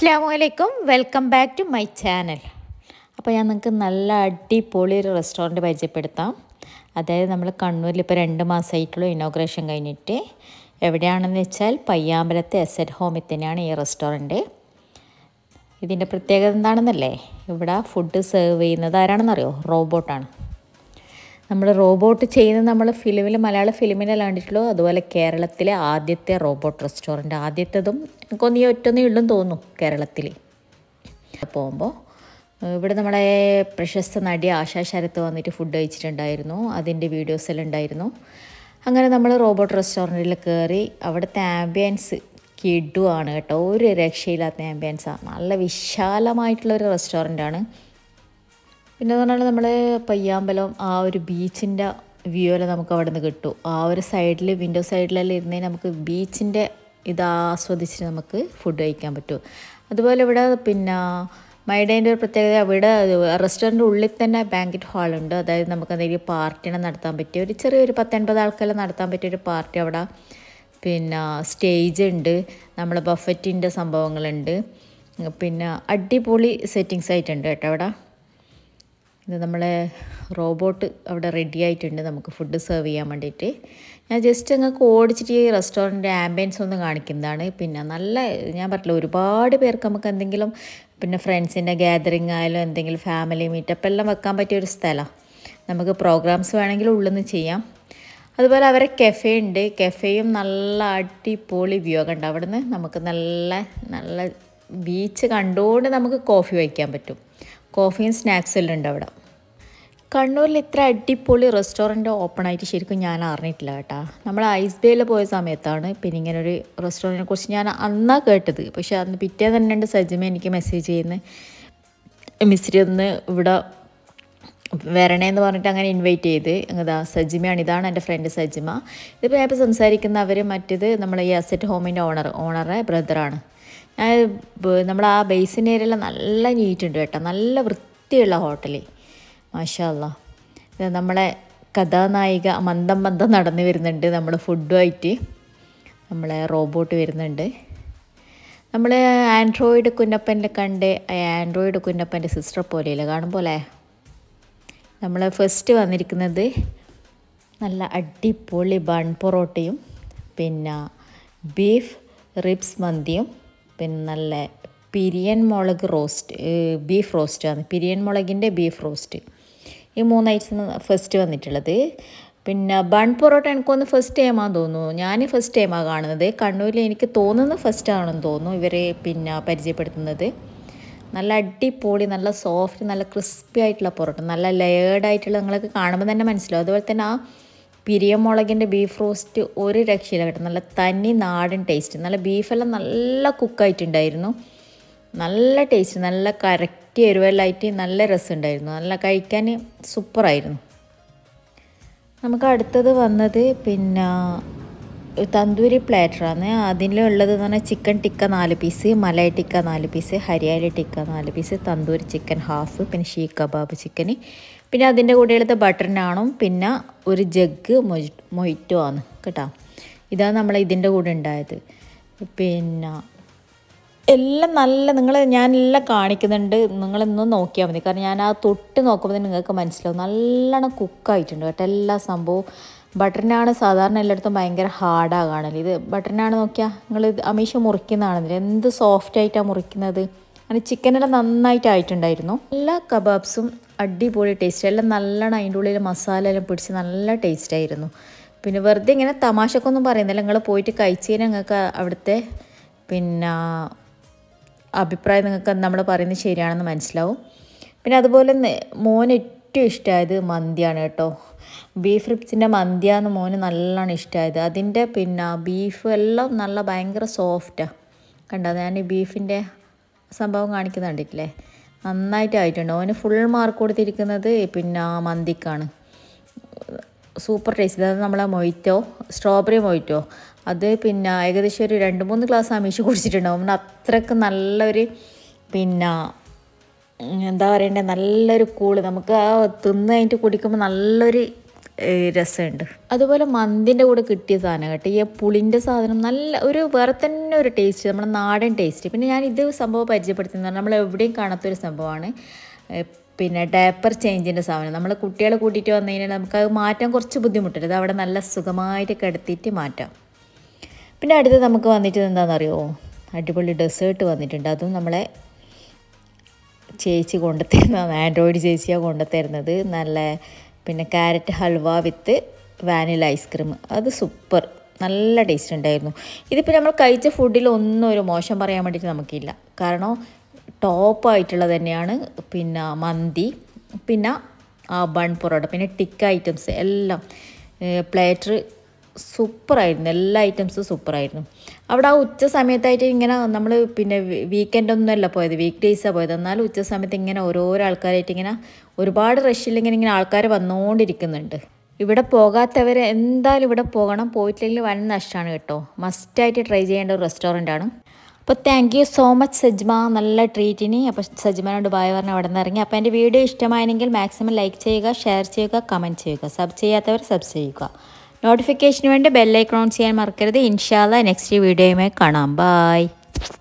അസ്സാം വലൈക്കും welcome back to my channel അപ്പോൾ ഞാൻ നിങ്ങൾക്ക് നല്ല അടിപൊളി ഒരു റെസ്റ്റോറൻറ്റ് പരിചയപ്പെടുത്താം അതായത് നമ്മൾ കണ്ണൂരിൽ ഇപ്പോൾ രണ്ട് മാസമായിട്ടുള്ള ഇനോഗ്രേഷൻ കഴിഞ്ഞിട്ട് എവിടെയാണെന്ന് വെച്ചാൽ പയ്യാമ്പലത്തെ എസ് എറ്റ് ഹോമിൽ തന്നെയാണ് ഈ റെസ്റ്റോറൻറ്റ് ഇതിൻ്റെ പ്രത്യേകത എന്താണെന്നല്ലേ ഇവിടെ ഫുഡ് സെർവ് ചെയ്യുന്നത് ആരാണെന്നറിയോ റോബോട്ടാണ് നമ്മൾ റോബോട്ട് ചെയ്യുന്നത് നമ്മൾ ഫിലിമിൽ മലയാള ഫിലിമിനെ കണ്ടിട്ടുള്ളൂ അതുപോലെ കേരളത്തിലെ ആദ്യത്തെ റോബോട്ട് റെസ്റ്റോറൻറ്റ് ആദ്യത്തതും കൊന്നിയ ഒറ്റൊന്നേ ഉള്ളെന്ന് തോന്നുന്നു കേരളത്തിൽ പോകുമ്പോൾ ഇവിടെ നമ്മളെ പ്രശസ്ത നടി ആശാ ശരത്ത് വന്നിട്ട് ഫുഡ് കഴിച്ചിട്ടുണ്ടായിരുന്നു അതിൻ്റെ വീഡിയോസ് എല്ലാം ഉണ്ടായിരുന്നു അങ്ങനെ നമ്മൾ റോബോട്ട് റെസ്റ്റോറൻറ്റിൽ കയറി അവിടുത്തെ ആംബിയൻസ് കിഡുവാണ് കേട്ടോ ഒരു രക്ഷയില്ലാത്ത ആംബിയൻസാണ് നല്ല വിശാലമായിട്ടുള്ള ഒരു റെസ്റ്റോറൻ്റ് ആണ് പിന്നെ എന്ന് പറഞ്ഞാൽ നമ്മൾ പയ്യാമ്പലം ആ ഒരു ബീച്ചിൻ്റെ വ്യൂ എല്ലാം നമുക്ക് അവിടെ നിന്ന് കിട്ടും ആ ഒരു സൈഡിൽ വിൻഡോ സൈഡിലെല്ലാം ഇരുന്നേ നമുക്ക് ബീച്ചിൻ്റെ ഇത് ആസ്വദിച്ച് നമുക്ക് ഫുഡ് കഴിക്കാൻ പറ്റും അതുപോലെ ഇവിടെ പിന്നെ മൈഡേൻ്റെ ഒരു പ്രത്യേകത ഇവിടെ റെസ്റ്റോറൻറ്റ് ഉള്ളിൽ തന്നെ ബാങ്കറ്റ് ഹാളുണ്ട് അതായത് നമുക്ക് എന്തെങ്കിലും പാർട്ടിനെ നടത്താൻ പറ്റിയ ഒരു ചെറിയൊരു പത്തൊൻപത് ആൾക്കാരെ നടത്താൻ പറ്റിയ ഒരു പാർട്ടി അവിടെ പിന്നെ സ്റ്റേജ് ഉണ്ട് നമ്മളെ ബഫറ്റിൻ്റെ സംഭവങ്ങളുണ്ട് പിന്നെ അടിപൊളി സെറ്റിങ്സ് ആയിട്ടുണ്ട് കേട്ടോ അവിടെ ഇത് നമ്മളെ റോബോട്ട് അവിടെ റെഡി ആയിട്ടുണ്ട് നമുക്ക് ഫുഡ് സെർവ് ചെയ്യാൻ വേണ്ടിയിട്ട് ഞാൻ ജസ്റ്റ് അങ്ങ് ഓടിച്ചിട്ട് ഈ റെസ്റ്റോറൻറ്റ് ആംബിയൻസ് ഒന്ന് കാണിക്കുന്നതാണ് പിന്നെ നല്ല ഞാൻ പറഞ്ഞില്ല ഒരുപാട് പേർക്ക് നമുക്ക് എന്തെങ്കിലും പിന്നെ ഫ്രണ്ട്സിൻ്റെ ഗ്യാതറിങ് ആയാലും എന്തെങ്കിലും ഫാമിലി മീറ്റപ്പ് എല്ലാം വെക്കാൻ പറ്റിയ ഒരു സ്ഥലമാണ് നമുക്ക് പ്രോഗ്രാംസ് വേണമെങ്കിൽ ഉള്ളിൽ നിന്ന് ചെയ്യാം അതുപോലെ അവരെ കെഫേ ഉണ്ട് കെഫേയും നല്ല അടിപൊളി വ്യൂ അവിടെ നിന്ന് നമുക്ക് നല്ല നല്ല ബീച്ച് കണ്ടുകൊണ്ട് നമുക്ക് കോഫി വയ്ക്കാൻ പറ്റും കോഫിയും സ്നാക്സ് എല്ലാം ഉണ്ട് അവിടെ കണ്ണൂരിൽ ഇത്ര അടിപൊളി റെസ്റ്റോറൻറ്റ് ഓപ്പൺ ആയിട്ട് ശരിക്കും ഞാൻ അറിഞ്ഞിട്ടില്ല കേട്ടോ നമ്മൾ ഐസ് ബേയിൽ പോയ സമയത്താണ് പിന്നെ ഇങ്ങനൊരു റെസ്റ്റോറൻറ്റിനെ കുറിച്ച് ഞാൻ അന്നാ കേട്ടത് പക്ഷേ അന്ന് പിറ്റേ തന്നെ ഉണ്ട് സജിമ എനിക്ക് മെസ്സേജ് ചെയ്യുന്നത് മിസ്സിരി ഒന്ന് ഇവിടെ വരണേന്ന് പറഞ്ഞിട്ട് അങ്ങനെ ഇൻവൈറ്റ് ചെയ്ത് ഇതാ സജിമയാണ് ഇതാണ് എൻ്റെ ഫ്രണ്ട് സജിമ ഇതിപ്പോൾ ഇപ്പോൾ സംസാരിക്കുന്ന അവർ മറ്റേത് നമ്മൾ ഈ അസറ്റ് ഹോമിൻ്റെ ഓണർ ഓണറെ ബ്രദറാണ് നമ്മൾ ആ ബേസിൻ്റെ ഏരിയയിൽ നല്ല നീറ്റുണ്ട് കേട്ടോ നല്ല വൃത്തിയുള്ള ഹോട്ടലേ മാഷല്ല നമ്മളെ കഥാനായിക മന്ദം മന്ദം നടന്നു വരുന്നുണ്ട് നമ്മൾ ഫുഡുമായിട്ട് നമ്മളെ റോബോട്ട് വരുന്നുണ്ട് നമ്മൾ ആൻഡ്രോയിഡ് കുഞ്ഞപ്പൻ്റെ കണ്ട് ആൻഡ്രോയിഡ് കുഞ്ഞപ്പൻ്റെ സിസ്റ്റർ പോലെയില്ല കാണുമ്പോലെ നമ്മൾ ഫസ്റ്റ് വന്നിരിക്കുന്നത് നല്ല അടിപൊളി ബൺ പൊറോട്ടയും പിന്നെ ബീഫ് റിബ്സ് മന്തിയും പിന്നെ നല്ല പിരിയൻ മുളക് റോസ്റ്റ് ബീഫ് റോസ്റ്റ് ആണ് പിരിയൻ മുളകിൻ്റെ ബീഫ് റോസ്റ്റ് ഈ മൂന്ന് ഐറ്റംസ് ഫസ്റ്റ് വന്നിട്ടുള്ളത് പിന്നെ ബൺ പൊറോട്ട എനിക്കൊന്ന് ഫസ്റ്റ് ടൈമാണെന്ന് തോന്നുന്നു ഞാൻ ഫസ്റ്റ് ടൈമാണ് കാണുന്നത് കണ്ണൂരിൽ എനിക്ക് തോന്നുന്ന ഫസ്റ്റ് ആണെന്ന് തോന്നുന്നു ഇവരെ പിന്നെ പരിചയപ്പെടുത്തുന്നത് നല്ല അടിപൊളി നല്ല സോഫ്റ്റ് നല്ല ക്രിസ്പി ആയിട്ടുള്ള പൊറോട്ട നല്ല ലെയേർഡായിട്ടുള്ള നിങ്ങൾക്ക് കാണുമ്പോൾ തന്നെ മനസ്സിലാവും അതുപോലെ തന്നെ ആ പിരിയമുളകിൻ്റെ ബീഫ് റോസ്റ്റ് ഒരു രക്ഷയില്ല കേട്ടോ നല്ല തനി നാടൻ ടേസ്റ്റ് നല്ല ബീഫെല്ലാം നല്ല കുക്കായിട്ടുണ്ടായിരുന്നു നല്ല ടേസ്റ്റ് നല്ല കറക്റ്റ് എരിവെല്ലായിട്ട് നല്ല രസമുണ്ടായിരുന്നു നല്ല കഴിക്കാൻ സൂപ്പറായിരുന്നു നമുക്ക് അടുത്തത് വന്നത് പിന്നെ തന്തൂരി പ്ലാറ്ററാണ് അതിലുള്ളത് എന്ന് പറഞ്ഞാൽ ചിക്കൻ ടിക്ക നാല് പീസ് മലയ ടിക്ക നാല് പീസ് ഹരിയാലി ടിക്ക നാല് പീസ് തന്തൂരി ചിക്കൻ ഹാഫ് പിന്നെ ഷീ കബാബ് ചിക്കൻ പിന്നെ അതിൻ്റെ കൂടെയുള്ളത് ബട്ടർ നാണും പിന്നെ ഒരു ജഗ് മൊയ് മൊയ്റ്റോ ആണ് കേട്ടോ ഇതാണ് നമ്മൾ ഇതിൻ്റെ കൂടെ ഉണ്ടായത് പിന്നെ എല്ലാം നല്ല നിങ്ങൾ ഞാനെല്ലാം കാണിക്കുന്നുണ്ട് നിങ്ങളൊന്നും നോക്കിയാൽ മതി കാരണം ഞാൻ ആ തൊട്ട് നോക്കുമ്പോൾ നിങ്ങൾക്ക് മനസ്സിലാവും നല്ലോണം കുക്കായിട്ടുണ്ട് കേട്ടോ എല്ലാ സംഭവവും ബട്ടറിനാണ് സാധാരണ എല്ലായിടത്തും ഭയങ്കര ഹാർഡാണ് കാണൽ ഇത് ബട്ടറിനാണ് നോക്കിയാൽ നിങ്ങൾ അമീഷ മുറിക്കുന്നതാണെന്നില്ല എന്ത് സോഫ്റ്റായിട്ടാണ് മുറിക്കുന്നത് അങ്ങനെ ചിക്കനെല്ലാം നന്നായിട്ടായിട്ടുണ്ടായിരുന്നു എല്ലാ കബാബ്സും അടിപൊളി ടേസ്റ്റ് എല്ലാം നല്ലോണം അതിൻ്റെ ഉള്ളിൽ മസാല എല്ലാം പിടിച്ച് നല്ല ടേസ്റ്റായിരുന്നു പിന്നെ വെറുതെ ഇങ്ങനെ തമാശക്കൊന്നും പറയുന്നില്ല നിങ്ങൾ പോയിട്ട് കഴിച്ചതിന് നിങ്ങൾക്ക് അവിടുത്തെ പിന്നെ അഭിപ്രായം നിങ്ങൾക്ക് നമ്മൾ പറയുന്നത് ശരിയാണെന്ന് മനസ്സിലാവും പിന്നെ അതുപോലെ മോന് ഏറ്റവും ഇഷ്ടമായത് മന്തിയാണ് കേട്ടോ ബീഫ് റിപ്സിൻ്റെ മന്തിയാന്ന് മോന് നല്ലോണം ഇഷ്ടമായത് അതിൻ്റെ പിന്നെ ബീഫ് എല്ലാം നല്ല ഭയങ്കര സോഫ്റ്റാണ് കണ്ടോ ഞാൻ ഈ ബീഫിൻ്റെ സംഭവം കാണിക്കുന്നുണ്ടല്ലേ നന്നായിട്ട് ആയിട്ടുണ്ട് മോന് ഫുൾ മാർക്ക് കൊടുത്തിരിക്കുന്നത് പിന്നെ മന്തിക്കാണ് സൂപ്പർ ടേസ്റ്റ് അതായത് നമ്മളെ മൊയ്റ്റോ സ്ട്രോബെറി മൊയ്റ്റോ അത് പിന്നെ ഏകദേശം ഒരു രണ്ട് മൂന്ന് ഗ്ലാസ് അമീഷ് കുടിച്ചിട്ടുണ്ടാവും അത്രയ്ക്ക് നല്ലൊരു പിന്നെ എന്താ പറയണ്ടേ നല്ലൊരു കൂള് നമുക്ക് ആ തിന്ന് കഴിഞ്ഞിട്ട് കുടിക്കുമ്പോൾ നല്ലൊരു രസമുണ്ട് അതുപോലെ മന്തിൻ്റെ കൂടെ കിട്ടിയ സാധനം കേട്ടോ ഈ പുളിൻ്റെ സാധനം നല്ല ഒരു വേറെ തന്നെ ഒരു ടേസ്റ്റ് നമ്മുടെ നാടൻ ടേസ്റ്റ് പിന്നെ ഞാൻ ഇത് സംഭവം പരിചയപ്പെടുത്തുന്നതാണ് നമ്മൾ എവിടെയും കാണാത്തൊരു സംഭവമാണ് പിന്നെ ഡേപ്പർ ചേഞ്ചിൻ്റെ സാധനം നമ്മൾ കുട്ടികളെ കൂട്ടിയിട്ട് വന്നു കഴിഞ്ഞാൽ നമുക്കത് മാറ്റാൻ കുറച്ച് ബുദ്ധിമുട്ടുണ്ട് ഇത് അവിടെ നല്ല സുഖമായിട്ട് കിടത്തിയിട്ട് മാറ്റാം പിന്നെ അടുത്ത് നമുക്ക് വന്നിട്ട് എന്താണെന്നറിയോ അടിപൊളി ഡെസേർട്ട് വന്നിട്ടുണ്ട് അതും നമ്മളെ ചേച്ചി കൊണ്ടുത്തരുന്നതാണ് ആൻഡ്രോയിഡ് ചേച്ചിയാണ് കൊണ്ടുത്തരുന്നത് നല്ല പിന്നെ carrot halwa with vanilla ice cream അത് സൂപ്പർ നല്ല ടേസ്റ്റ് ഉണ്ടായിരുന്നു ഇതിപ്പോൾ നമ്മൾ കഴിച്ച ഫുഡിൽ ഒന്നും ഒരു മോശം പറയാൻ വേണ്ടിയിട്ട് നമുക്കില്ല കാരണം ടോപ്പായിട്ടുള്ളത് തന്നെയാണ് പിന്നെ മന്തി പിന്നെ ആ ബൺ പൊറോട്ട പിന്നെ ടിക്ക ഐറ്റംസ് എല്ലാം പ്ലേറ്റർ സൂപ്പറായിരുന്നു എല്ലാ ഐറ്റംസും സൂപ്പറായിരുന്നു അവിടെ ആ ഉച്ച സമയത്തായിട്ട് ഇങ്ങനെ നമ്മൾ പിന്നെ വീക്കെൻഡ് ഒന്നുമല്ല പോയത് വീക്ക് ഡേയ്സാണ് പോയത് എന്നാലും ഉച്ച സമയത്ത് ഇങ്ങനെ ഓരോരോ ആൾക്കാരായിട്ട് ഇങ്ങനെ ഒരുപാട് റഷിലിങ്ങനെ ഇങ്ങനെ ആൾക്കാർ വന്നുകൊണ്ടിരിക്കുന്നുണ്ട് ഇവിടെ പോകാത്തവർ എന്തായാലും ഇവിടെ പോകണം പോയിട്ടില്ലെങ്കിൽ വൻ നഷ്ടമാണ് കേട്ടോ മസ്റ്റായിട്ട് ട്രൈ ചെയ്യേണ്ട ഒരു റെസ്റ്റോറൻ്റ് ആണ് അപ്പോൾ thank you so much Sajma നല്ല ട്രീറ്റിന് അപ്പോൾ സജ്മനോട് ബായ് പറഞ്ഞാൽ അവിടെ നിന്ന് ഇറങ്ങി അപ്പോൾ എൻ്റെ വീഡിയോ ഇഷ്ടമായെങ്കിൽ മാക്സിമം ലൈക്ക് ചെയ്യുക ഷെയർ ചെയ്യുക കമൻറ്റ് ചെയ്യുക സബ് ചെയ്യാത്തവർ സബ് ചെയ്യുക നോട്ടിഫിക്കേഷന് വേണ്ടി ബെല്ലൈക്കൺ ഓൺ ചെയ്യാൻ മറക്കരുത് ഇൻഷാല്ല നെക്സ്റ്റ് വീഡിയോയുമായി കാണാം ബായ്